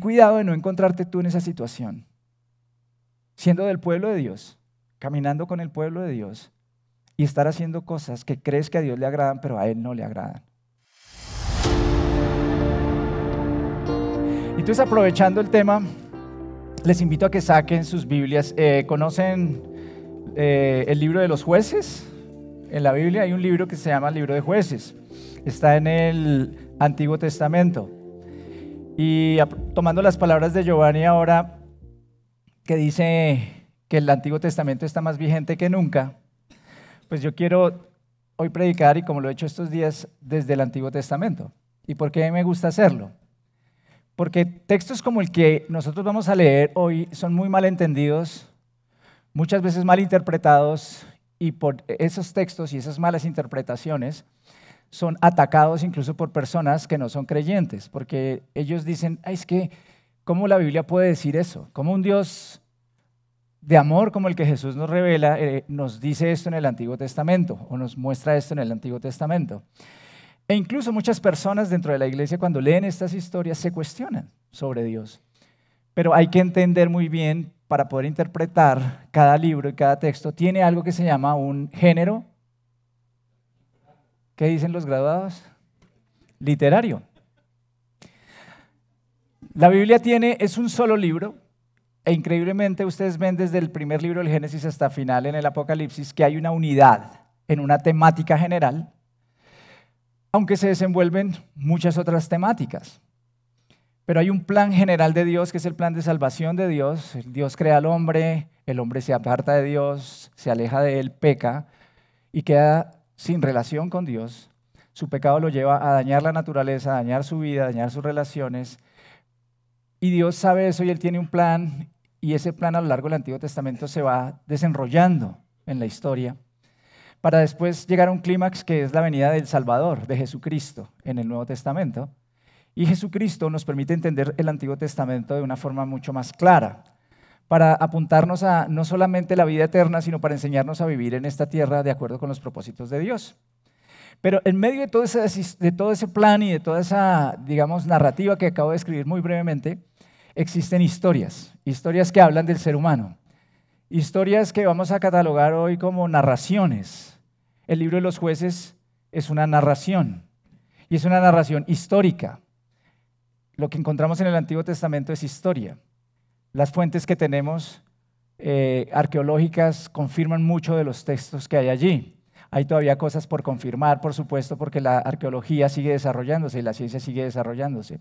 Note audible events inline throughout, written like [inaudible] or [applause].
cuidado de no encontrarte tú en esa situación, siendo del pueblo de Dios, caminando con el pueblo de Dios y estar haciendo cosas que crees que a Dios le agradan, pero a Él no le agradan. Entonces, aprovechando el tema, les invito a que saquen sus Biblias. Eh, ¿Conocen eh, el libro de los jueces? En la Biblia hay un libro que se llama Libro de Jueces. Está en el Antiguo Testamento. Y tomando las palabras de Giovanni ahora, que dice que el Antiguo Testamento está más vigente que nunca, pues yo quiero hoy predicar, y como lo he hecho estos días, desde el Antiguo Testamento. ¿Y por qué me gusta hacerlo? Porque textos como el que nosotros vamos a leer hoy son muy mal entendidos, muchas veces mal interpretados, y por esos textos y esas malas interpretaciones, son atacados incluso por personas que no son creyentes, porque ellos dicen, Ay, es que, ¿cómo la Biblia puede decir eso? ¿Cómo un Dios de amor como el que Jesús nos revela eh, nos dice esto en el Antiguo Testamento o nos muestra esto en el Antiguo Testamento? E incluso muchas personas dentro de la iglesia cuando leen estas historias se cuestionan sobre Dios. Pero hay que entender muy bien para poder interpretar cada libro y cada texto, tiene algo que se llama un género ¿Qué dicen los graduados? Literario. La Biblia tiene, es un solo libro, e increíblemente ustedes ven desde el primer libro del Génesis hasta final en el Apocalipsis que hay una unidad en una temática general, aunque se desenvuelven muchas otras temáticas. Pero hay un plan general de Dios, que es el plan de salvación de Dios. Dios crea al hombre, el hombre se aparta de Dios, se aleja de él, peca y queda sin relación con Dios, su pecado lo lleva a dañar la naturaleza, a dañar su vida, a dañar sus relaciones. Y Dios sabe eso y Él tiene un plan y ese plan a lo largo del Antiguo Testamento se va desenrollando en la historia para después llegar a un clímax que es la venida del Salvador, de Jesucristo, en el Nuevo Testamento. Y Jesucristo nos permite entender el Antiguo Testamento de una forma mucho más clara para apuntarnos a no solamente la vida eterna, sino para enseñarnos a vivir en esta tierra de acuerdo con los propósitos de Dios. Pero en medio de todo ese, de todo ese plan y de toda esa, digamos, narrativa que acabo de escribir muy brevemente, existen historias, historias que hablan del ser humano, historias que vamos a catalogar hoy como narraciones. El libro de los jueces es una narración y es una narración histórica. Lo que encontramos en el Antiguo Testamento es historia. Las fuentes que tenemos eh, arqueológicas confirman mucho de los textos que hay allí. Hay todavía cosas por confirmar, por supuesto, porque la arqueología sigue desarrollándose y la ciencia sigue desarrollándose.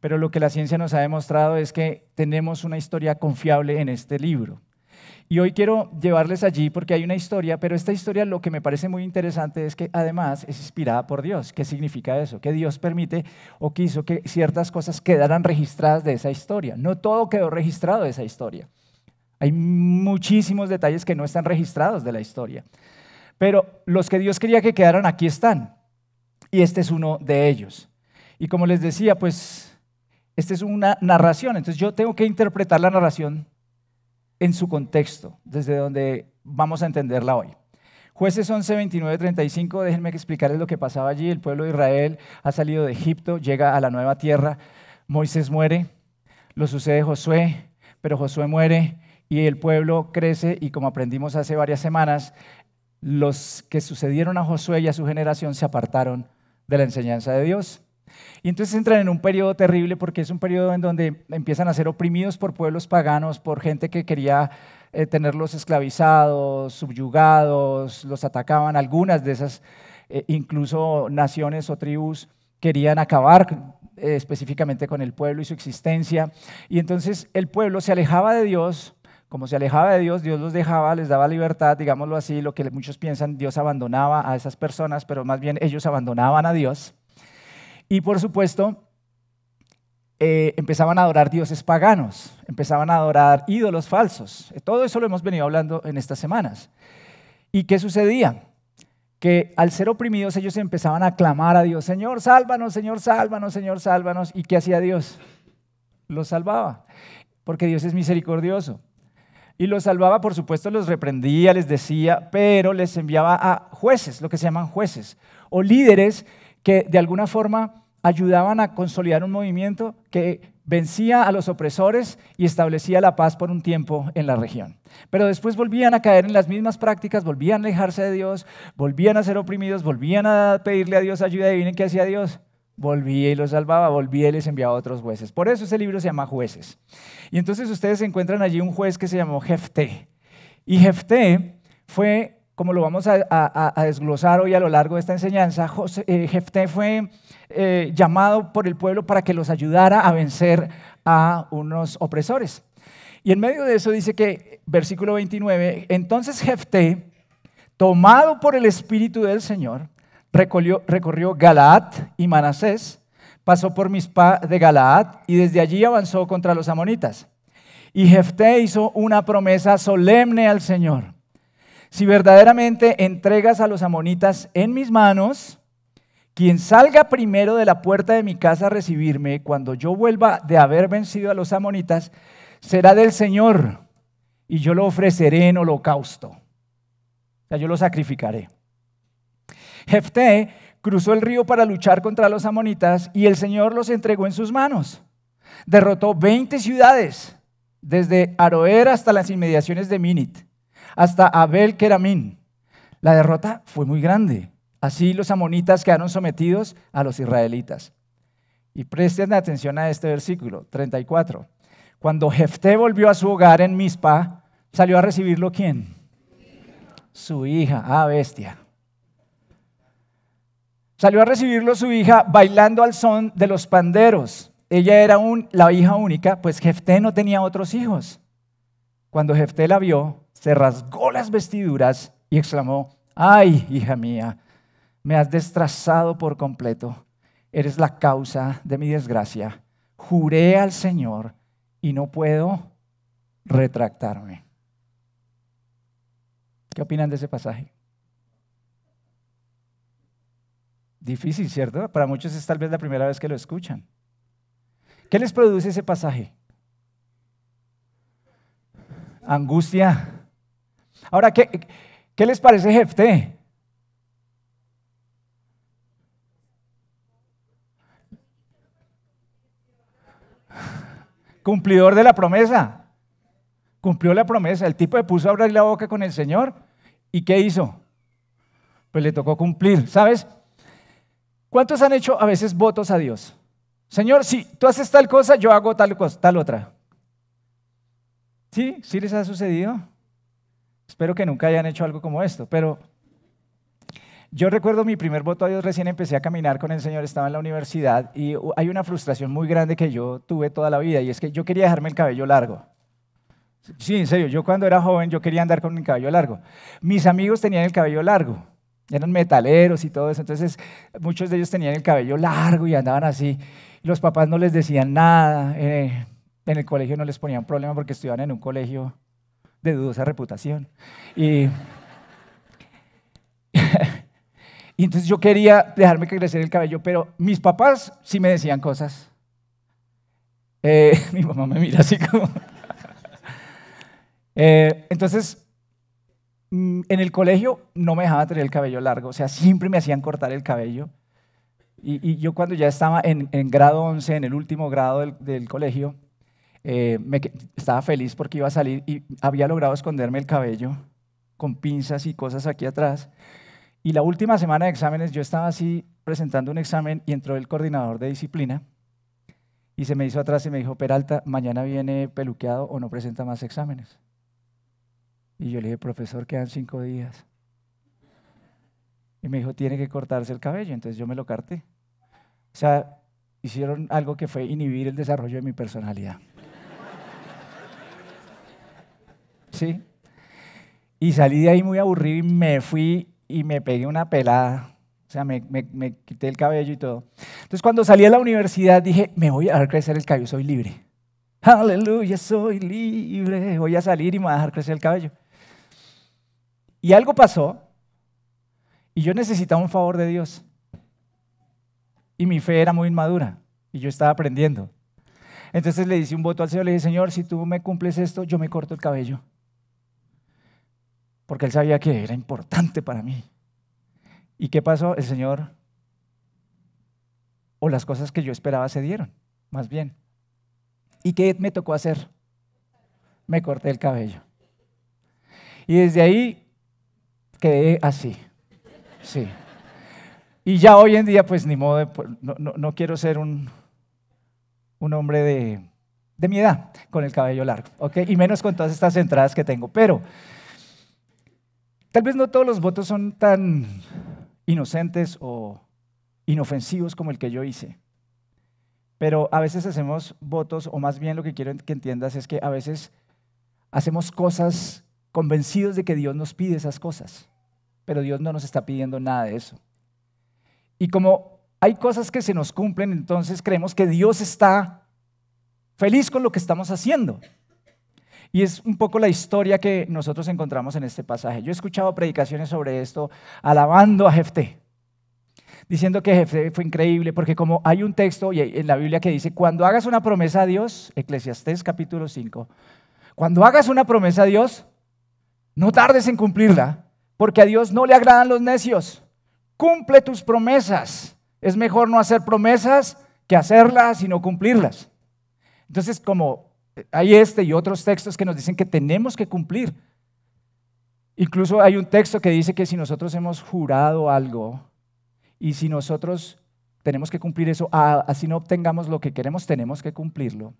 Pero lo que la ciencia nos ha demostrado es que tenemos una historia confiable en este libro. Y hoy quiero llevarles allí porque hay una historia, pero esta historia lo que me parece muy interesante es que además es inspirada por Dios. ¿Qué significa eso? Que Dios permite o quiso que ciertas cosas quedaran registradas de esa historia. No todo quedó registrado de esa historia. Hay muchísimos detalles que no están registrados de la historia. Pero los que Dios quería que quedaran aquí están. Y este es uno de ellos. Y como les decía, pues esta es una narración. Entonces yo tengo que interpretar la narración en su contexto, desde donde vamos a entenderla hoy. Jueces 11, 29, 35, déjenme explicarles lo que pasaba allí. El pueblo de Israel ha salido de Egipto, llega a la nueva tierra, Moisés muere, lo sucede Josué, pero Josué muere y el pueblo crece y como aprendimos hace varias semanas, los que sucedieron a Josué y a su generación se apartaron de la enseñanza de Dios. Y entonces entran en un periodo terrible porque es un periodo en donde empiezan a ser oprimidos por pueblos paganos, por gente que quería eh, tenerlos esclavizados, subyugados, los atacaban. Algunas de esas, eh, incluso naciones o tribus, querían acabar eh, específicamente con el pueblo y su existencia. Y entonces el pueblo se alejaba de Dios. Como se alejaba de Dios, Dios los dejaba, les daba libertad, digámoslo así, lo que muchos piensan, Dios abandonaba a esas personas, pero más bien ellos abandonaban a Dios. Y por supuesto, eh, empezaban a adorar dioses paganos, empezaban a adorar ídolos falsos. Eh, todo eso lo hemos venido hablando en estas semanas. ¿Y qué sucedía? Que al ser oprimidos ellos empezaban a clamar a Dios, Señor, sálvanos, Señor, sálvanos, Señor, sálvanos. ¿Y qué hacía Dios? Los salvaba, porque Dios es misericordioso. Y los salvaba, por supuesto, los reprendía, les decía, pero les enviaba a jueces, lo que se llaman jueces, o líderes que de alguna forma ayudaban a consolidar un movimiento que vencía a los opresores y establecía la paz por un tiempo en la región. Pero después volvían a caer en las mismas prácticas, volvían a alejarse de Dios, volvían a ser oprimidos, volvían a pedirle a Dios ayuda. vienen qué hacía Dios. Volvía y los salvaba, volvía y les enviaba a otros jueces. Por eso ese libro se llama Jueces. Y entonces ustedes encuentran allí un juez que se llamó Jefté. Y Jefté fue como lo vamos a, desglosar hoy a lo largo de esta enseñanza, eh, Jefté fue eh, llamado por el pueblo para que los ayudara a vencer a unos opresores. Y en medio de eso dice que, versículo 29, entonces Jefté, tomado por el Espíritu del Señor, recorrió, recorrió Galaad y Manasés, pasó por Mispa de Galaad y desde allí avanzó contra los amonitas. Y Jefté hizo una promesa solemne al Señor si verdaderamente entregas a los amonitas en mis manos, quien salga primero de la puerta de mi casa a recibirme cuando yo vuelva de haber vencido a los amonitas, será del Señor y yo lo ofreceré en holocausto. O sea, yo lo sacrificaré. Jefté cruzó el río para luchar contra los amonitas y el Señor los entregó en sus manos. Derrotó 20 ciudades, desde Aroer hasta las inmediaciones de Minit hasta Abel Keramín. La derrota fue muy grande. Así los amonitas quedaron sometidos a los israelitas. Y presten atención a este versículo 34. Cuando Jefté volvió a su hogar en Mizpa, salió a recibirlo quién? Su hija, ah, bestia. Salió a recibirlo su hija bailando al son de los panderos. Ella era la hija única, pues Jefté no tenía otros hijos. Cuando Jefté la vio, se rasgó las vestiduras y exclamó, ay, hija mía, me has destrazado por completo, eres la causa de mi desgracia, juré al Señor y no puedo retractarme. ¿Qué opinan de ese pasaje? Difícil, ¿cierto? Para muchos es tal vez la primera vez que lo escuchan. ¿Qué les produce ese pasaje? Angustia, Ahora, ¿qué, les parece Jefté? Cumplidor de la promesa. Cumplió la promesa. El tipo le puso a abrir la boca con el Señor. ¿Y qué hizo? Pues le tocó cumplir. ¿Sabes? ¿Cuántos han hecho a veces votos a Dios? Señor, si tú haces tal cosa, yo hago tal, cosa, tal otra. ¿Sí? ¿Sí les ha sucedido? Espero que nunca hayan hecho algo como esto, pero yo recuerdo mi primer voto a Dios, recién empecé a caminar con el Señor, estaba en la universidad y hay una frustración muy grande que yo tuve toda la vida y es que yo quería dejarme el cabello largo. Sí, en serio, yo cuando era joven yo quería andar con el cabello largo. Mis amigos tenían el cabello largo, eran metaleros y todo eso, entonces muchos de ellos tenían el cabello largo y andaban así. Los papás no les decían nada, eh, en el colegio no les ponían problema porque estudiaban en un colegio de dudosa reputación. [laughs] Y, entonces yo quería dejarme crecer el cabello, pero mis papás sí me decían cosas. Eh, [laughs] mi mamá me mira así como... [laughs] Eh, entonces, mm, en el colegio no me dejaba tener el cabello largo, o sea, siempre me hacían cortar el cabello. Y, yo cuando ya estaba en, grado 11, en el último grado del colegio, eh, me, estaba feliz porque iba a salir y había logrado esconderme el cabello con pinzas y cosas aquí atrás. Y la última semana de exámenes yo estaba así presentando un examen y entró el coordinador de disciplina y se me hizo atrás y me dijo, Peralta, mañana viene peluqueado o no presenta más exámenes. Y yo le dije, profesor, quedan cinco días. Y me dijo, tiene que cortarse el cabello. Entonces yo me lo carté. O sea, hicieron algo que fue inhibir el desarrollo de mi personalidad. ¿sí? Y salí de ahí muy aburrido y me fui y me pegué una pelada. O sea, me, quité el cabello y todo. Entonces, cuando salí a la universidad, dije, me voy a dejar crecer el cabello, soy libre. [laughs] Aleluya, soy libre. Voy a salir y me voy a dejar crecer el cabello. Y algo pasó. Y yo necesitaba un favor de Dios. Y mi fe era muy inmadura. Y yo estaba aprendiendo. Entonces le hice un voto al Señor. Le dije, Señor, si tú me cumples esto, yo me corto el cabello porque él sabía que era importante para mí. ¿Y qué pasó? El Señor, o las cosas que yo esperaba se dieron, más bien. ¿Y qué me tocó hacer? Me corté el cabello. Y desde ahí quedé así. Sí. Y ya hoy en día, pues ni modo, pues, no, no, quiero ser un, un hombre de, mi edad con el cabello largo, ¿ok? Y menos con todas estas entradas que tengo. Pero Tal vez no todos los votos son tan inocentes o inofensivos como el que yo hice. Pero a veces hacemos votos, o más bien lo que quiero que entiendas es que a veces hacemos cosas convencidos de que Dios nos pide esas cosas, pero Dios no nos está pidiendo nada de eso. Y como hay cosas que se nos cumplen, entonces creemos que Dios está feliz con lo que estamos haciendo. Y es un poco la historia que nosotros encontramos en este pasaje. Yo he escuchado predicaciones sobre esto, alabando a Jefté, diciendo que Jefté fue increíble, porque como hay un texto en la Biblia que dice, cuando hagas una promesa a Dios, Eclesiastés capítulo 5, cuando hagas una promesa a Dios, no tardes en cumplirla, porque a Dios no le agradan los necios. Cumple tus promesas. Es mejor no hacer promesas que hacerlas y no cumplirlas. Entonces, como hay este y otros textos que nos dicen que tenemos que cumplir. Incluso hay un texto que dice que si nosotros hemos jurado algo y si nosotros tenemos que cumplir eso, así no obtengamos lo que queremos, tenemos que cumplirlo.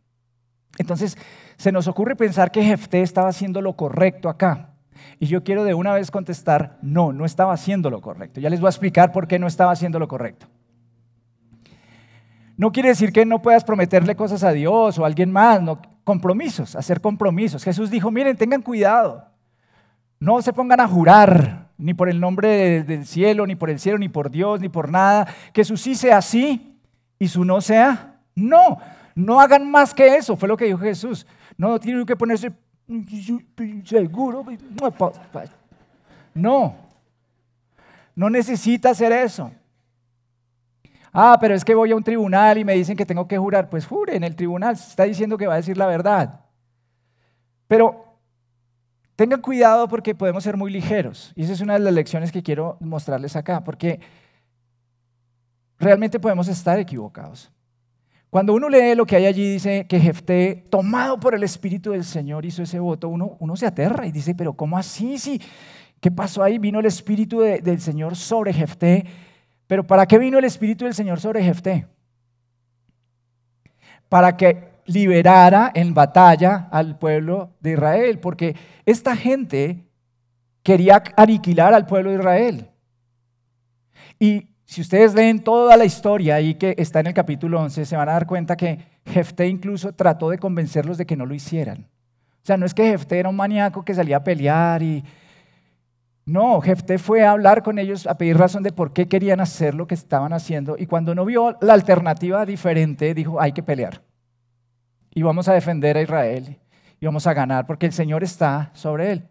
Entonces, se nos ocurre pensar que Jefté estaba haciendo lo correcto acá. Y yo quiero de una vez contestar, no, no estaba haciendo lo correcto. Ya les voy a explicar por qué no estaba haciendo lo correcto. No quiere decir que no puedas prometerle cosas a Dios o a alguien más, no, compromisos, hacer compromisos. Jesús dijo, miren, tengan cuidado, no se pongan a jurar, ni por el nombre del cielo, ni por el cielo, ni por Dios, ni por nada, que su sí sea sí y su no sea no. No hagan más que eso, fue lo que dijo Jesús. No tiene que ponerse seguro. Pues, no, no necesita hacer eso. Ah, pero es que voy a un tribunal y me dicen que tengo que jurar. Pues jure en el tribunal, está diciendo que va a decir la verdad. Pero tengan cuidado porque podemos ser muy ligeros. Y esa es una de las lecciones que quiero mostrarles acá, porque realmente podemos estar equivocados. Cuando uno lee lo que hay allí, dice que Jefté, tomado por el Espíritu del Señor, hizo ese voto, uno, se aterra y dice, pero ¿cómo así? ¿Qué pasó ahí? Vino el Espíritu del Señor sobre Jefté pero ¿para qué vino el Espíritu del Señor sobre Jefté? Para que liberara en batalla al pueblo de Israel, porque esta gente quería aniquilar al pueblo de Israel. Y si ustedes leen toda la historia ahí que está en el capítulo 11, se van a dar cuenta que Jefté incluso trató de convencerlos de que no lo hicieran. O sea, no es que Jefté era un maníaco que salía a pelear y, no, Jefté fue a hablar con ellos, a pedir razón de por qué querían hacer lo que estaban haciendo y cuando no vio la alternativa diferente, dijo, hay que pelear. Y vamos a defender a Israel y vamos a ganar porque el Señor está sobre él.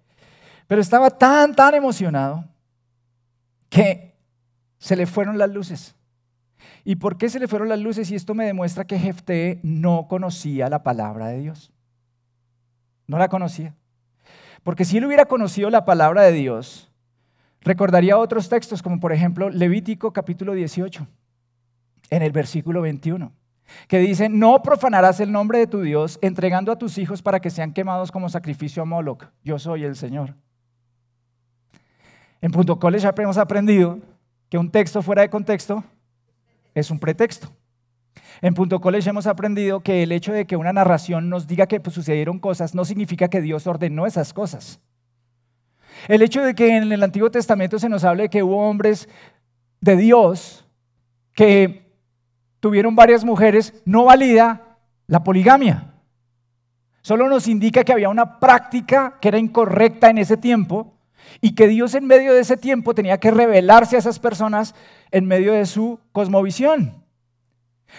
Pero estaba tan, tan emocionado que se le fueron las luces. ¿Y por qué se le fueron las luces? Y esto me demuestra que Jefté no conocía la palabra de Dios. No la conocía. Porque si él hubiera conocido la palabra de Dios, recordaría otros textos, como por ejemplo Levítico capítulo 18, en el versículo 21, que dice, no profanarás el nombre de tu Dios entregando a tus hijos para que sean quemados como sacrificio a Moloch. Yo soy el Señor. En Punto College hemos aprendido que un texto fuera de contexto es un pretexto. En Punto College hemos aprendido que el hecho de que una narración nos diga que pues, sucedieron cosas no significa que Dios ordenó esas cosas. El hecho de que en el Antiguo Testamento se nos hable de que hubo hombres de Dios que tuvieron varias mujeres no valida la poligamia. Solo nos indica que había una práctica que era incorrecta en ese tiempo y que Dios en medio de ese tiempo tenía que revelarse a esas personas en medio de su cosmovisión.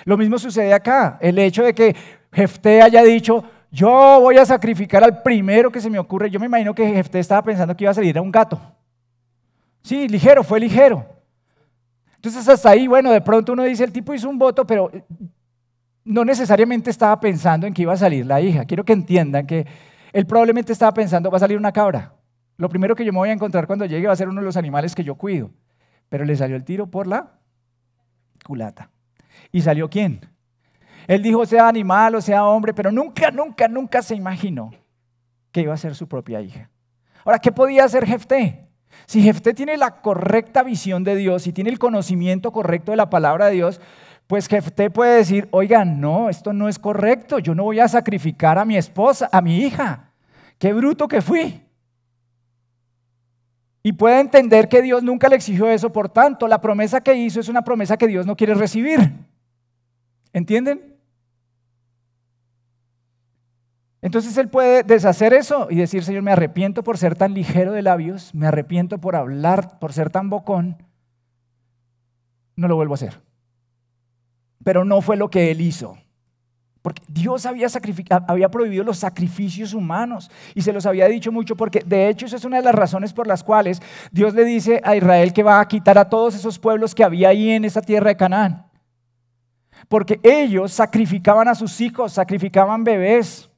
Lo mismo sucede acá. El hecho de que Jefté haya dicho, yo voy a sacrificar al primero que se me ocurre. Yo me imagino que Jefté estaba pensando que iba a salir a un gato. Sí, ligero, fue ligero. Entonces hasta ahí, bueno, de pronto uno dice, el tipo hizo un voto, pero eh, no necesariamente estaba pensando en que iba a salir la hija. Quiero que entiendan que él probablemente estaba pensando, va a salir una cabra. Lo primero que yo me voy a encontrar cuando llegue va a ser uno de los animales que yo cuido. Pero le salió el tiro por la culata. ¿Y salió quién? Él dijo, sea animal o sea hombre, pero nunca, nunca, nunca se imaginó que iba a ser su propia hija. Ahora, ¿qué podía hacer Jefté? Si Jefté tiene la correcta visión de Dios y tiene el conocimiento correcto de la palabra de Dios, pues Jefté puede decir, oiga, no, esto no es correcto, yo no voy a sacrificar a mi esposa, a mi hija. Qué bruto que fui. Y puede entender que Dios nunca le exigió eso, por tanto, la promesa que hizo es una promesa que Dios no quiere recibir. ¿Entienden? Entonces él puede deshacer eso y decir, Señor, me arrepiento por ser tan ligero de labios, me arrepiento por hablar, por ser tan bocón, no lo vuelvo a hacer. Pero no fue lo que él hizo. Porque Dios había, prohibido los sacrificios humanos y se los había dicho mucho porque de hecho esa es una de las razones por las cuales Dios le dice a Israel que va a quitar a todos esos pueblos que había ahí en esa tierra de Canaán porque ellos sacrificaban a sus hijos, sacrificaban bebés.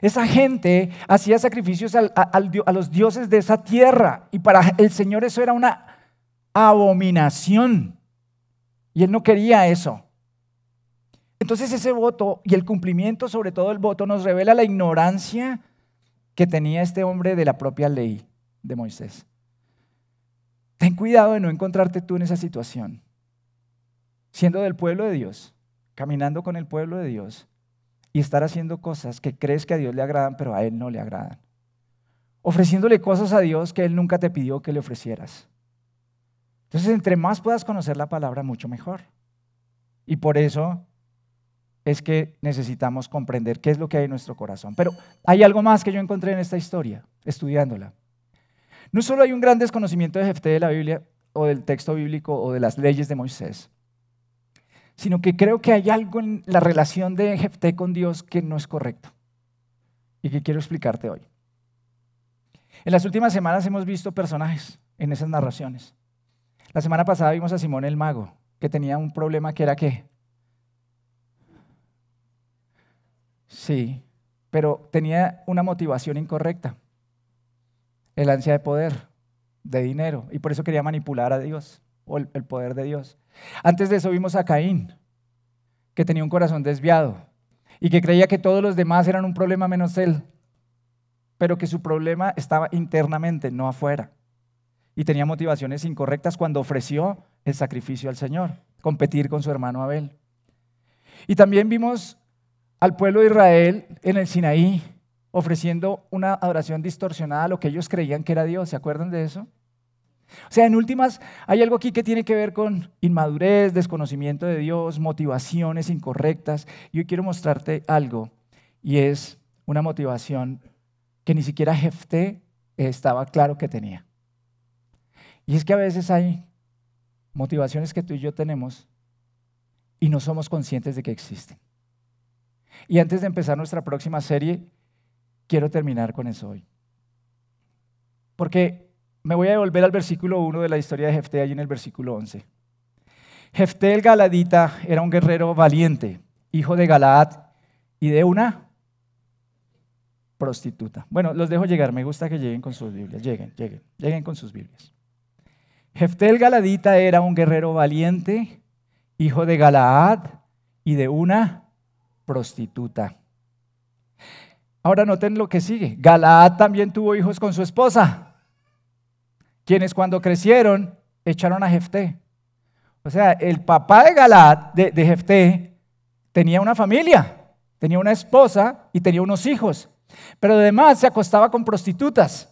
Esa gente hacía sacrificios a los dioses de esa tierra y para el Señor eso era una abominación. Y Él no quería eso. Entonces ese voto y el cumplimiento sobre todo el voto nos revela la ignorancia que tenía este hombre de la propia ley de Moisés. Ten cuidado de no encontrarte tú en esa situación siendo del pueblo de Dios, caminando con el pueblo de Dios y estar haciendo cosas que crees que a Dios le agradan, pero a Él no le agradan. Ofreciéndole cosas a Dios que Él nunca te pidió que le ofrecieras. Entonces, entre más puedas conocer la palabra, mucho mejor. Y por eso es que necesitamos comprender qué es lo que hay en nuestro corazón. Pero hay algo más que yo encontré en esta historia, estudiándola. No solo hay un gran desconocimiento de Jefté de la Biblia o del texto bíblico o de las leyes de Moisés, sino que creo que hay algo en la relación de Jefté con Dios que no es correcto y que quiero explicarte hoy. En las últimas semanas hemos visto personajes en esas narraciones. La semana pasada vimos a Simón el mago, que tenía un problema que era qué. Sí, pero tenía una motivación incorrecta. El ansia de poder, de dinero, y por eso quería manipular a Dios, o el, poder de Dios. Antes de eso vimos a Caín, que tenía un corazón desviado y que creía que todos los demás eran un problema menos él, pero que su problema estaba internamente, no afuera. Y tenía motivaciones incorrectas cuando ofreció el sacrificio al Señor, competir con su hermano Abel. Y también vimos al pueblo de Israel en el Sinaí ofreciendo una adoración distorsionada a lo que ellos creían que era Dios. ¿Se acuerdan de eso? O sea, en últimas, hay algo aquí que tiene que ver con inmadurez, desconocimiento de Dios, motivaciones incorrectas. Y hoy quiero mostrarte algo, y es una motivación que ni siquiera Jefté estaba claro que tenía. Y es que a veces hay motivaciones que tú y yo tenemos y no somos conscientes de que existen. Y antes de empezar nuestra próxima serie, quiero terminar con eso hoy. Porque me voy a devolver al versículo 1 de la historia de Jefté, allí en el versículo 11. Jefté Galadita era un guerrero valiente, hijo de Galaad y de una prostituta. Bueno, los dejo llegar, me gusta que lleguen con sus Biblias, lleguen, lleguen, lleguen con sus Biblias. Jefté Galadita era un guerrero valiente, hijo de Galaad y de una prostituta. Ahora noten lo que sigue. Galaad también tuvo hijos con su esposa quienes cuando crecieron echaron a Jefté. O sea, el papá de Galat, de, de Jefté, tenía una familia, tenía una esposa y tenía unos hijos. Pero además se acostaba con prostitutas.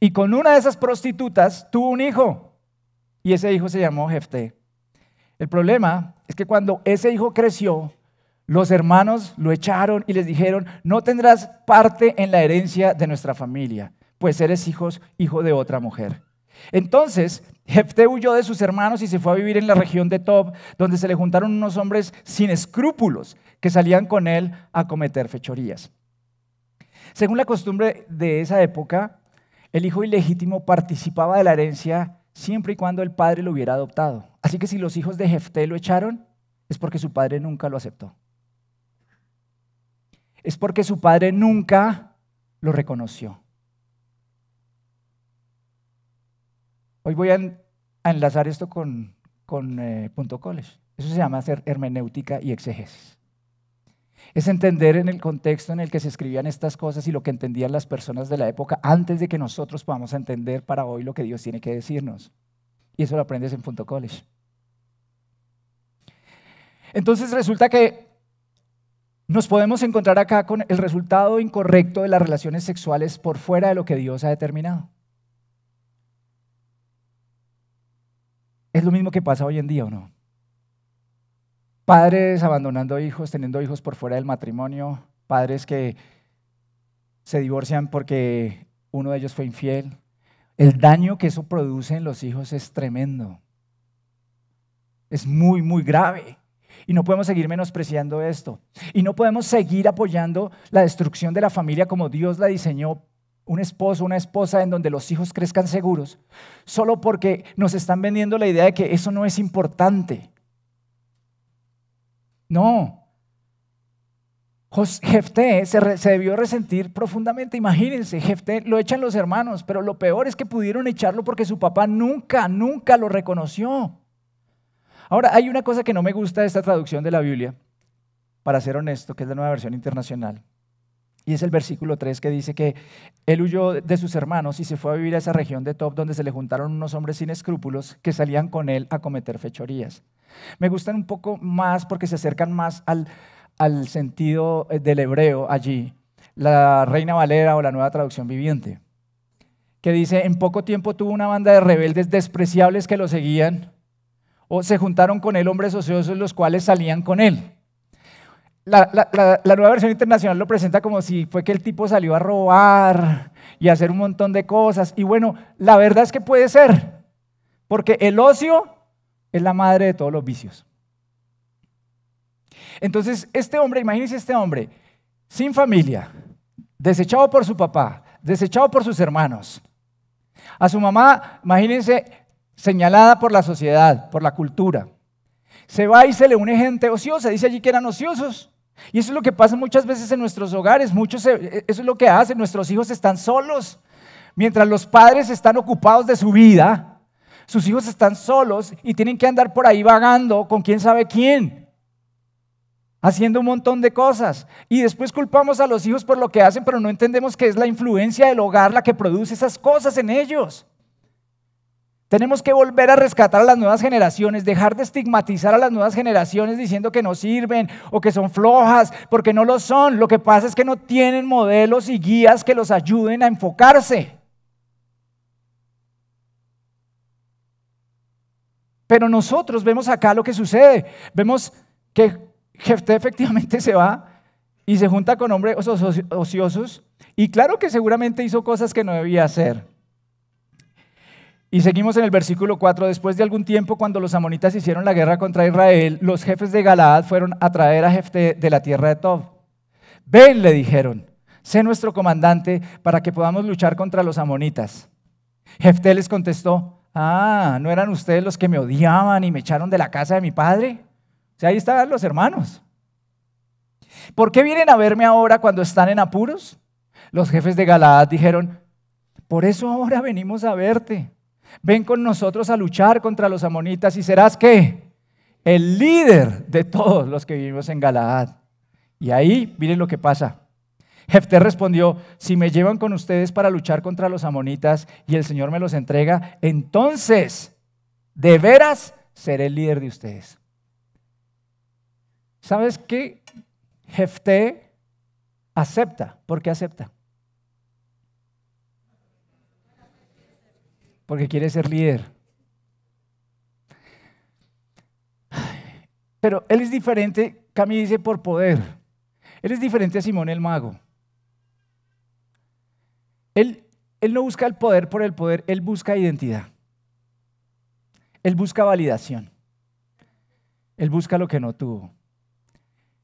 Y con una de esas prostitutas tuvo un hijo. Y ese hijo se llamó Jefté. El problema es que cuando ese hijo creció, los hermanos lo echaron y les dijeron, no tendrás parte en la herencia de nuestra familia, pues eres hijos, hijo de otra mujer. Entonces, Jefté huyó de sus hermanos y se fue a vivir en la región de Tob, donde se le juntaron unos hombres sin escrúpulos que salían con él a cometer fechorías. Según la costumbre de esa época, el hijo ilegítimo participaba de la herencia siempre y cuando el padre lo hubiera adoptado. Así que si los hijos de Jefté lo echaron, es porque su padre nunca lo aceptó. Es porque su padre nunca lo reconoció. Hoy voy a, enlazar esto con, eh, punto college. Eso se llama hacer hermenéutica y exegesis. Es entender en el contexto en el que se escribían estas cosas y lo que entendían las personas de la época antes de que nosotros podamos entender para hoy lo que Dios tiene que decirnos. Y eso lo aprendes en punto college. Entonces resulta que nos podemos encontrar acá con el resultado incorrecto de las relaciones sexuales por fuera de lo que Dios ha determinado. lo mismo que pasa hoy en día, ¿o no? Padres abandonando hijos, teniendo hijos por fuera del matrimonio, padres que se divorcian porque uno de ellos fue infiel. El daño que eso produce en los hijos es tremendo. Es muy, muy grave. Y no podemos seguir menospreciando esto. Y no podemos seguir apoyando la destrucción de la familia como Dios la diseñó un esposo, una esposa en donde los hijos crezcan seguros, solo porque nos están vendiendo la idea de que eso no es importante. No. Jefté se, se debió resentir profundamente. Imagínense, Jefté lo echan los hermanos, pero lo peor es que pudieron echarlo porque su papá nunca, nunca lo reconoció. Ahora, hay una cosa que no me gusta de esta traducción de la Biblia, para ser honesto, que es la nueva versión internacional. Y es el versículo 3 que dice que él huyó de sus hermanos y se fue a vivir a esa región de Top donde se le juntaron unos hombres sin escrúpulos que salían con él a cometer fechorías. Me gustan un poco más porque se acercan más al, al sentido eh, del hebreo allí, la Reina Valera o la nueva traducción viviente, que dice, en poco tiempo tuvo una banda de rebeldes despreciables que lo seguían o se juntaron con él hombres ociosos los cuales salían con él la, nueva versión internacional lo presenta como si fue que el tipo salió a robar y a hacer un montón de cosas. Y bueno, la verdad es que puede ser, porque el ocio es la madre de todos los vicios. Entonces, este hombre, imagínense este hombre, sin familia, desechado por su papá, desechado por sus hermanos, a su mamá, imagínense, señalada por la sociedad, por la cultura. Se va y se le une gente ociosa, dice allí que eran ociosos. Y eso es lo que pasa muchas veces en nuestros hogares. Muchos eh, eso es lo que hacen. Nuestros hijos están solos. Mientras los padres están ocupados de su vida, sus hijos están solos y tienen que andar por ahí vagando con quién sabe quién, haciendo un montón de cosas. Y después culpamos a los hijos por lo que hacen, pero no entendemos que es la influencia del hogar la que produce esas cosas en ellos. Tenemos que volver a rescatar a las nuevas generaciones, dejar de estigmatizar a las nuevas generaciones diciendo que no sirven o que son flojas, porque no lo son. Lo que pasa es que no tienen modelos y guías que los ayuden a enfocarse. Pero nosotros vemos acá lo que sucede. Vemos que Jefté efectivamente se va y se junta con hombres ociosos y claro que seguramente hizo cosas que no debía hacer. Y seguimos en el versículo 4, después de algún tiempo cuando los amonitas hicieron la guerra contra Israel, los jefes de Galaad fueron a traer a Jefté de la tierra de Tob. Ven, le dijeron, sé nuestro comandante para que podamos luchar contra los amonitas. Jefté les contestó, ah, ¿no eran ustedes los que me odiaban y me echaron de la casa de mi padre? O sea, ahí estaban los hermanos. ¿Por qué vienen a verme ahora cuando están en apuros? Los jefes de Galaad dijeron, por eso ahora venimos a verte ven con nosotros a luchar contra los amonitas y serás que El líder de todos los que vivimos en Galaad. Y ahí, miren lo que pasa. Jefté respondió, si me llevan con ustedes para luchar contra los amonitas y el Señor me los entrega, entonces, de veras, seré el líder de ustedes. ¿Sabes qué? Jefté acepta. ¿Por qué acepta? porque quiere ser líder. Pero él es diferente, Cami dice, por poder. Él es diferente a Simón el mago. Él, él no busca el poder por el poder, él busca identidad. Él busca validación. Él busca lo que no tuvo.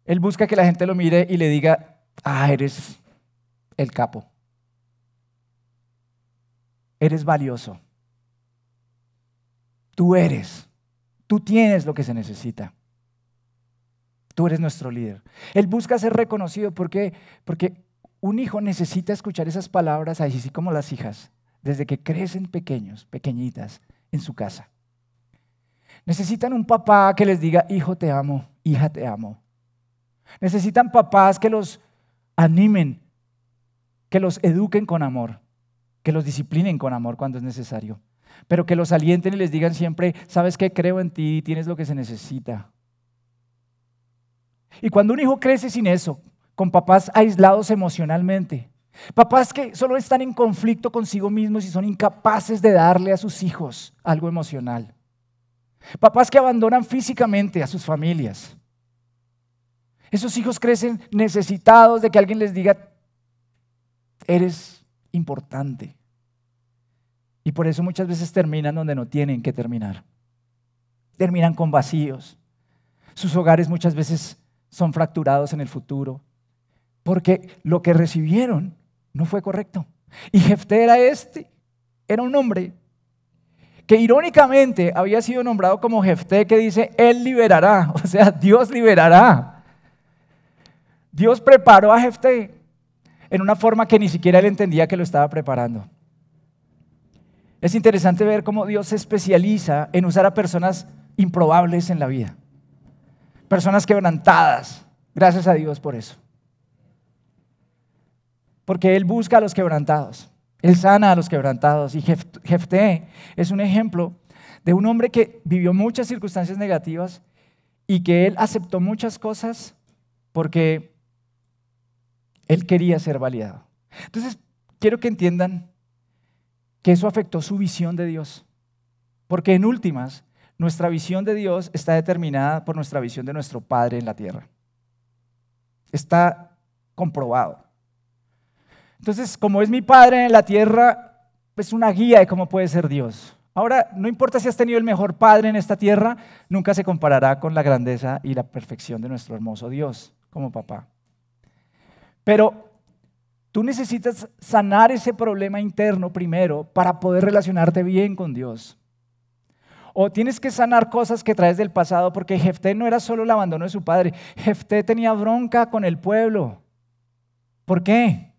Él busca que la gente lo mire y le diga, ah, eres el capo. Eres valioso. Tú eres. Tú tienes lo que se necesita. Tú eres nuestro líder. Él busca ser reconocido porque, porque un hijo necesita escuchar esas palabras, así como las hijas, desde que crecen pequeños, pequeñitas, en su casa. Necesitan un papá que les diga, hijo te amo, hija te amo. Necesitan papás que los animen, que los eduquen con amor, que los disciplinen con amor cuando es necesario pero que los alienten y les digan siempre, sabes que creo en ti, tienes lo que se necesita. Y cuando un hijo crece sin eso, con papás aislados emocionalmente, papás que solo están en conflicto consigo mismos y son incapaces de darle a sus hijos algo emocional, papás que abandonan físicamente a sus familias, esos hijos crecen necesitados de que alguien les diga, eres importante. Y por eso muchas veces terminan donde no tienen que terminar. Terminan con vacíos. Sus hogares muchas veces son fracturados en el futuro. Porque lo que recibieron no fue correcto. Y Jefté era este. Era un hombre que irónicamente había sido nombrado como Jefté que dice, Él liberará. [laughs] O sea, Dios liberará. Dios preparó a Jefté en una forma que ni siquiera él entendía que lo estaba preparando. Es interesante ver cómo Dios se especializa en usar a personas improbables en la vida, personas quebrantadas. Gracias a Dios por eso. Porque Él busca a los quebrantados, Él sana a los quebrantados. Y Jefté es un ejemplo de un hombre que vivió muchas circunstancias negativas y que Él aceptó muchas cosas porque Él quería ser validado. Entonces, quiero que entiendan que eso afectó su visión de Dios. Porque en últimas, nuestra visión de Dios está determinada por nuestra visión de nuestro Padre en la tierra. Está comprobado. Entonces, como es mi Padre en la tierra, es una guía de cómo puede ser Dios. Ahora, no importa si has tenido el mejor Padre en esta tierra, nunca se comparará con la grandeza y la perfección de nuestro hermoso Dios como papá. Pero Tú necesitas sanar ese problema interno primero para poder relacionarte bien con Dios. O tienes que sanar cosas que traes del pasado, porque Jefté no era solo el abandono de su padre, Jefté tenía bronca con el pueblo. ¿Por qué?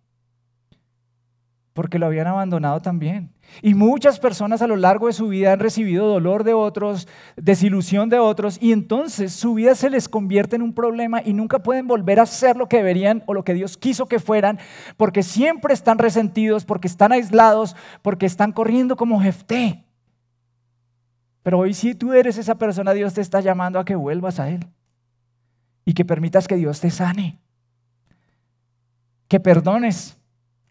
porque lo habían abandonado también. Y muchas personas a lo largo de su vida han recibido dolor de otros, desilusión de otros, y entonces su vida se les convierte en un problema y nunca pueden volver a ser lo que deberían o lo que Dios quiso que fueran, porque siempre están resentidos, porque están aislados, porque están corriendo como jefté. Pero hoy si tú eres esa persona, Dios te está llamando a que vuelvas a Él y que permitas que Dios te sane, que perdones,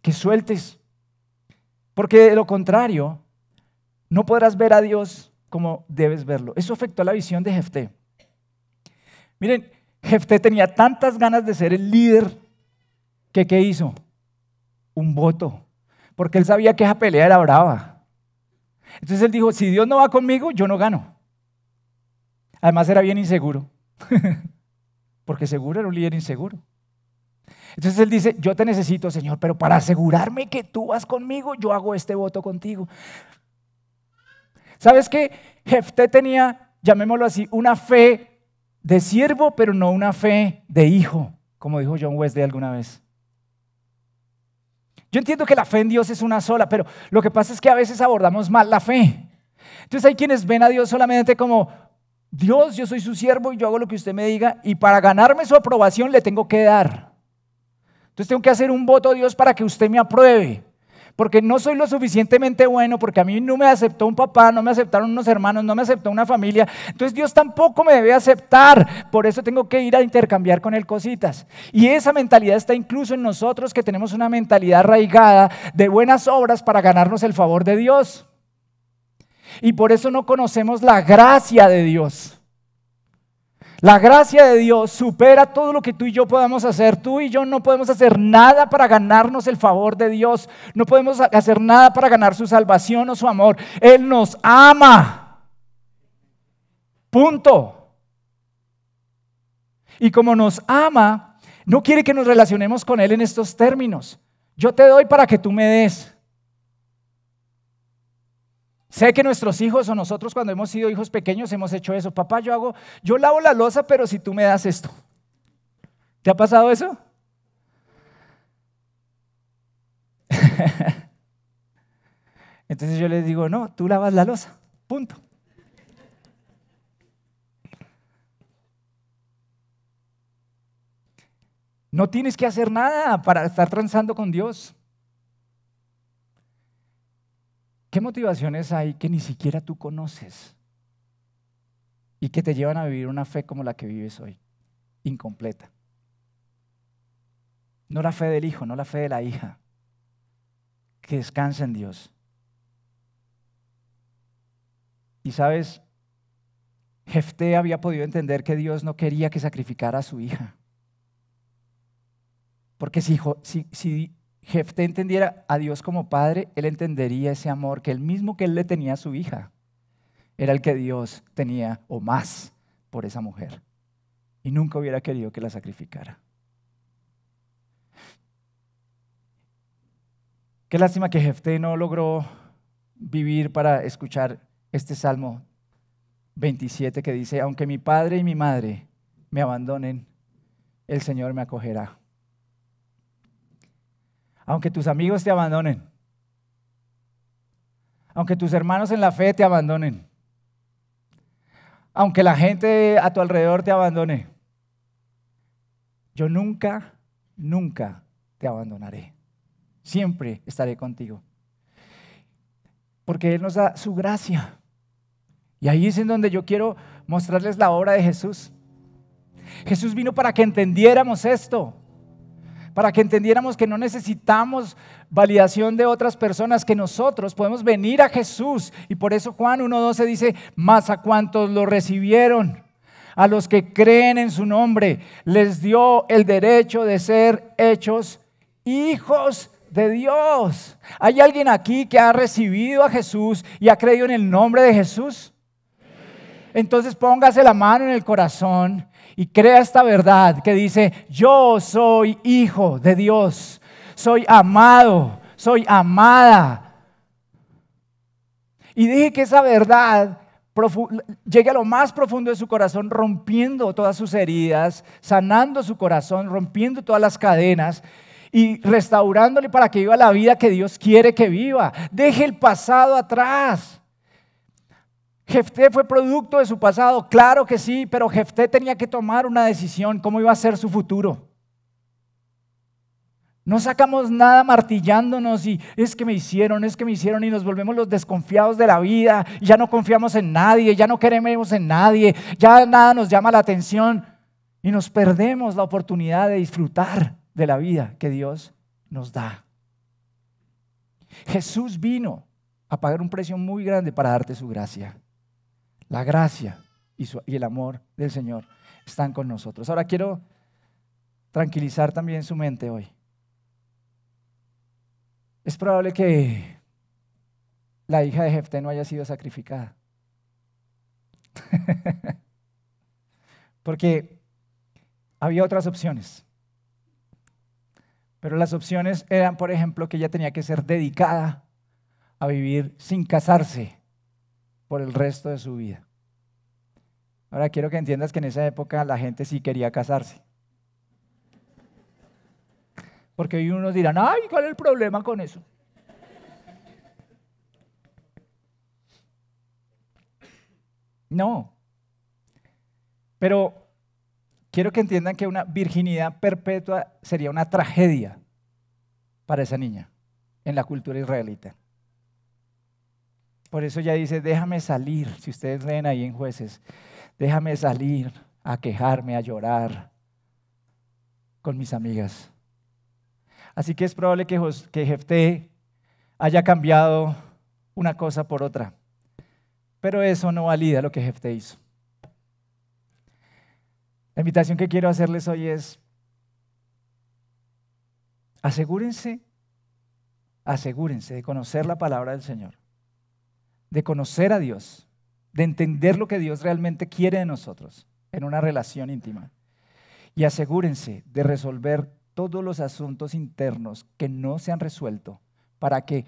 que sueltes porque de lo contrario, no podrás ver a Dios como debes verlo. Eso afectó a la visión de Jefté. Miren, Jefté tenía tantas ganas de ser el líder que ¿qué hizo? Un voto. Porque él sabía que esa pelea era brava. Entonces él dijo, si Dios no va conmigo, yo no gano. Además era bien inseguro. [laughs] Porque seguro era un líder inseguro. Entonces él dice, yo te necesito, Señor, pero para asegurarme que tú vas conmigo, yo hago este voto contigo. ¿Sabes qué? Jefté tenía, llamémoslo así, una fe de siervo, pero no una fe de hijo, como dijo John Wesley alguna vez. Yo entiendo que la fe en Dios es una sola, pero lo que pasa es que a veces abordamos mal la fe. Entonces hay quienes ven a Dios solamente como, Dios, yo soy su siervo y yo hago lo que usted me diga, y para ganarme su aprobación le tengo que dar. Entonces tengo que hacer un voto a Dios para que usted me apruebe. Porque no soy lo suficientemente bueno, porque a mí no me aceptó un papá, no me aceptaron unos hermanos, no me aceptó una familia. Entonces Dios tampoco me debe aceptar. Por eso tengo que ir a intercambiar con Él cositas. Y esa mentalidad está incluso en nosotros que tenemos una mentalidad arraigada de buenas obras para ganarnos el favor de Dios. Y por eso no conocemos la gracia de Dios. La gracia de Dios supera todo lo que tú y yo podamos hacer. Tú y yo no podemos hacer nada para ganarnos el favor de Dios. No podemos hacer nada para ganar su salvación o su amor. Él nos ama. Punto. Y como nos ama, no quiere que nos relacionemos con Él en estos términos. Yo te doy para que tú me des. Sé que nuestros hijos o nosotros cuando hemos sido hijos pequeños hemos hecho eso. Papá, yo hago, yo lavo la losa, pero si tú me das esto. ¿Te ha pasado eso? [laughs] Entonces yo les digo, no, tú lavas la losa, punto. No tienes que hacer nada para estar transando con Dios. ¿Qué motivaciones hay que ni siquiera tú conoces y que te llevan a vivir una fe como la que vives hoy, incompleta? No la fe del hijo, no la fe de la hija. Que descansa en Dios. Y sabes, Jefté había podido entender que Dios no quería que sacrificara a su hija. Porque si, si, Jefté entendiera a Dios como Padre, él entendería ese amor que el mismo que él le tenía a su hija era el que Dios tenía o más por esa mujer. Y nunca hubiera querido que la sacrificara. Qué lástima que Jefté no logró vivir para escuchar este Salmo 27 que dice, aunque mi padre y mi madre me abandonen, el Señor me acogerá aunque tus amigos te abandonen, aunque tus hermanos en la fe te abandonen, aunque la gente a tu alrededor te abandone, yo nunca, nunca te abandonaré. Siempre estaré contigo. Porque Él nos da su gracia. Y ahí es en donde yo quiero mostrarles la obra de Jesús. Jesús vino para que entendiéramos esto para que entendiéramos que no necesitamos validación de otras personas, que nosotros podemos venir a Jesús. Y por eso Juan 1.12 dice, más a cuantos lo recibieron, a los que creen en su nombre, les dio el derecho de ser hechos hijos de Dios. ¿Hay alguien aquí que ha recibido a Jesús y ha creído en el nombre de Jesús? Entonces póngase la mano en el corazón y crea esta verdad que dice, yo soy hijo de Dios, soy amado, soy amada. Y dije que esa verdad llegue a lo más profundo de su corazón, rompiendo todas sus heridas, sanando su corazón, rompiendo todas las cadenas y restaurándole para que viva la vida que Dios quiere que viva. Deje el pasado atrás. Jefté fue producto de su pasado, claro que sí, pero Jefté tenía que tomar una decisión, cómo iba a ser su futuro. No sacamos nada martillándonos y es que me hicieron, es que me hicieron y nos volvemos los desconfiados de la vida ya no confiamos en nadie, ya no queremos en nadie, ya nada nos llama la atención y nos perdemos la oportunidad de disfrutar de la vida que Dios nos da. Jesús vino a pagar un precio muy grande para darte su gracia. La gracia y, el amor del Señor están con nosotros. Ahora quiero tranquilizar también su mente hoy. Es probable que la hija de Jefté no haya sido sacrificada. [laughs] Porque había otras opciones. Pero las opciones eran, por ejemplo, que ella tenía que ser dedicada a vivir sin casarse por el resto de su vida. Ahora quiero que entiendas que en esa época la gente sí quería casarse. Porque hoy unos dirán, ay, ¿cuál es el problema con eso? No. Pero quiero que entiendan que una virginidad perpetua sería una tragedia para esa niña en la cultura israelita. Por eso ya dice, déjame salir, si ustedes leen ahí en jueces, déjame salir a quejarme, a llorar con mis amigas. Así que es probable que, que Jefté haya cambiado una cosa por otra. Pero eso no valida lo que Jefté hizo. La invitación que quiero hacerles hoy es, asegúrense, asegúrense de conocer la palabra del Señor de conocer a Dios, de entender lo que Dios realmente quiere de nosotros en una relación íntima. Y asegúrense de resolver todos los asuntos internos que no se han resuelto para que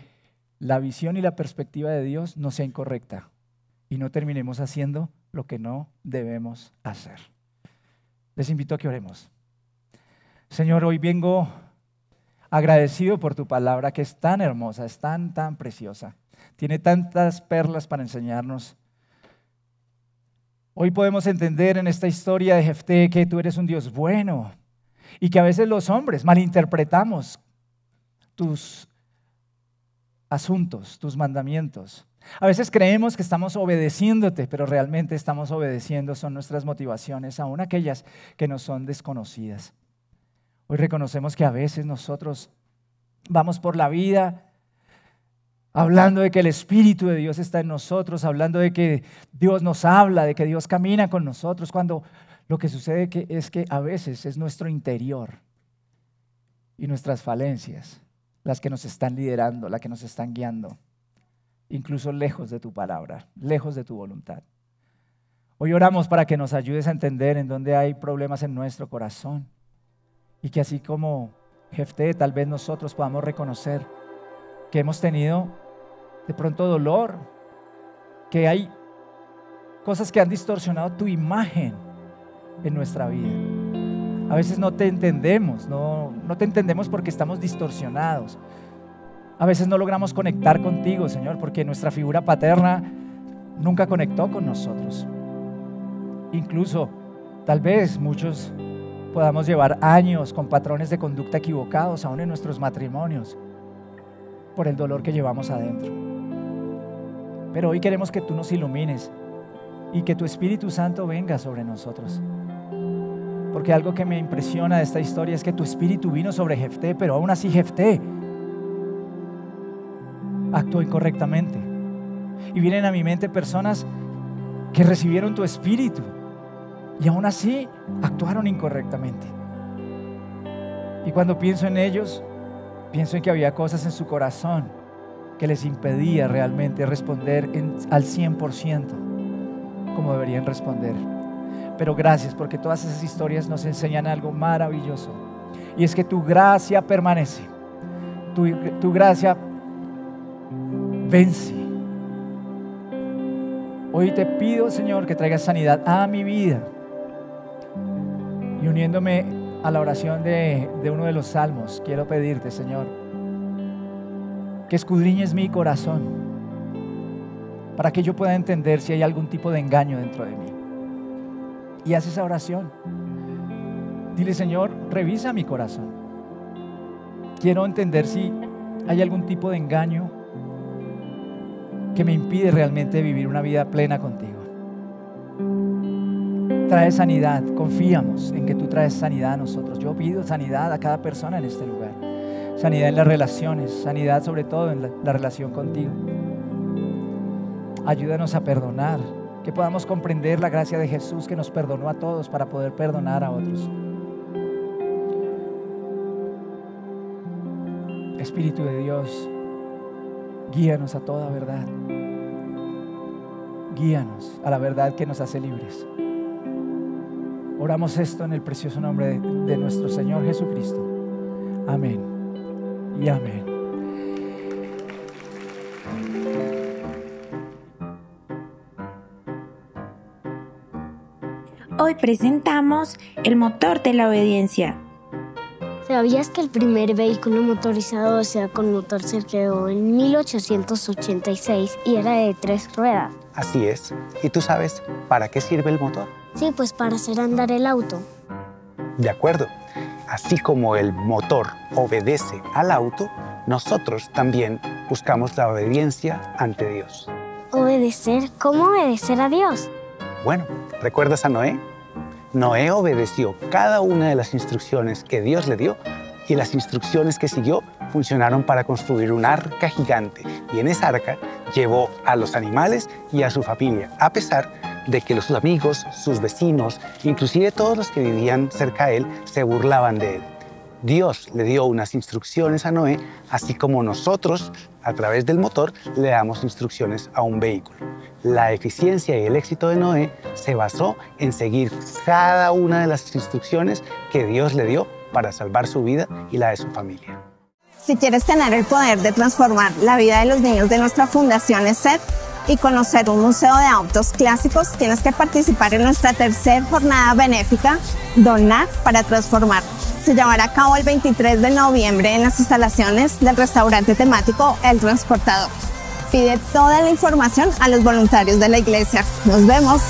la visión y la perspectiva de Dios no sea incorrecta y no terminemos haciendo lo que no debemos hacer. Les invito a que oremos. Señor, hoy vengo agradecido por tu palabra que es tan hermosa, es tan, tan preciosa. Tiene tantas perlas para enseñarnos. Hoy podemos entender en esta historia de Jefté que tú eres un Dios bueno y que a veces los hombres malinterpretamos tus asuntos, tus mandamientos. A veces creemos que estamos obedeciéndote, pero realmente estamos obedeciendo, son nuestras motivaciones, aún aquellas que nos son desconocidas. Hoy reconocemos que a veces nosotros vamos por la vida hablando de que el Espíritu de Dios está en nosotros, hablando de que Dios nos habla, de que Dios camina con nosotros, cuando lo que sucede es que a veces es nuestro interior y nuestras falencias las que nos están liderando, las que nos están guiando, incluso lejos de tu palabra, lejos de tu voluntad. Hoy oramos para que nos ayudes a entender en dónde hay problemas en nuestro corazón y que así como Jefté, tal vez nosotros podamos reconocer que hemos tenido de pronto dolor, que hay cosas que han distorsionado tu imagen en nuestra vida. A veces no te entendemos, no, no te entendemos porque estamos distorsionados. A veces no logramos conectar contigo, Señor, porque nuestra figura paterna nunca conectó con nosotros. Incluso, tal vez muchos podamos llevar años con patrones de conducta equivocados, aún en nuestros matrimonios, por el dolor que llevamos adentro. Pero hoy queremos que tú nos ilumines y que tu Espíritu Santo venga sobre nosotros. Porque algo que me impresiona de esta historia es que tu Espíritu vino sobre Jefté, pero aún así Jefté actuó incorrectamente. Y vienen a mi mente personas que recibieron tu Espíritu y aún así actuaron incorrectamente. Y cuando pienso en ellos, pienso en que había cosas en su corazón que les impedía realmente responder al 100% como deberían responder. Pero gracias porque todas esas historias nos enseñan algo maravilloso. Y es que tu gracia permanece. Tu, gracia vence. Hoy te pido, Señor, que traigas sanidad a mi vida. Y uniéndome a la oración de, de uno de los salmos, quiero pedirte, Señor, que escudriñes mi corazón para que yo pueda entender si hay algún tipo de engaño dentro de mí. Y haz esa oración. Dile, Señor, revisa mi corazón. Quiero entender si hay algún tipo de engaño que me impide realmente vivir una vida plena contigo. Trae sanidad, confiamos en que tú traes sanidad a nosotros. Yo pido sanidad a cada persona en este lugar sanidad en las relaciones, sanidad sobre todo en la, relación contigo. Ayúdanos a perdonar, que podamos comprender la gracia de Jesús que nos perdonó a todos para poder perdonar a otros. Espíritu de Dios, guíanos a toda verdad. Guíanos a la verdad que nos hace libres. Oramos esto en el precioso nombre de nuestro Señor Jesucristo. Amén. Hoy presentamos el motor de la obediencia. ¿Sabías que el primer vehículo motorizado, o sea, con motor, se creó en 1886 y era de tres ruedas? Así es. ¿Y tú sabes para qué sirve el motor? Sí, pues para hacer andar el auto. De acuerdo así como el motor obedece al auto, nosotros también buscamos la obediencia ante Dios. ¿Obedecer? ¿Cómo obedecer a Dios? Bueno, ¿recuerdas a Noé? Noé obedeció cada una de las instrucciones que Dios le dio y las instrucciones que siguió funcionaron para construir un arca gigante y en esa arca llevó a los animales y a su familia, a pesar de de que sus amigos, sus vecinos, inclusive todos los que vivían cerca de él, se burlaban de él. Dios le dio unas instrucciones a Noé, así como nosotros, a través del motor, le damos instrucciones a un vehículo. La eficiencia y el éxito de Noé se basó en seguir cada una de las instrucciones que Dios le dio para salvar su vida y la de su familia. Si quieres tener el poder de transformar la vida de los niños de nuestra fundación ESET, y conocer un museo de autos clásicos, tienes que participar en nuestra tercera jornada benéfica, Donar para Transformar. Se llevará a cabo el 23 de noviembre en las instalaciones del restaurante temático El Transportador. Pide toda la información a los voluntarios de la iglesia. Nos vemos.